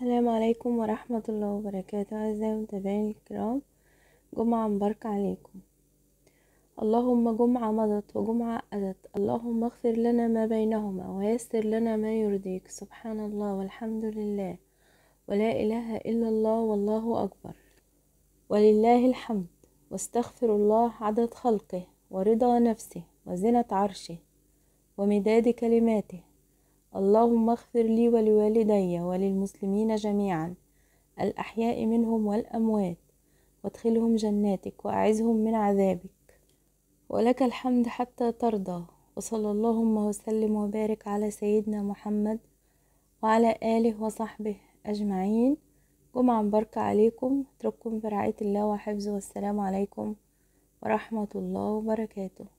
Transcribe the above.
السلام عليكم ورحمة الله وبركاته أعزائي المتابعين الكرام جمعة مباركة عليكم اللهم جمعة مضت وجمعة أدت اللهم اغفر لنا ما بينهما ويسر لنا ما يرضيك سبحان الله والحمد لله ولا إله إلا الله والله أكبر ولله الحمد واستغفر الله عدد خلقه ورضا نفسه وزنة عرشه ومداد كلماته اللهم اغفر لي ولوالدي وللمسلمين جميعا الأحياء منهم والأموات وادخلهم جناتك وأعزهم من عذابك ولك الحمد حتى ترضى وصلى اللهم وسلم وبارك على سيدنا محمد وعلى آله وصحبه أجمعين جمعة مباركة عليكم اترككم برعاية الله وحفظه والسلام عليكم ورحمة الله وبركاته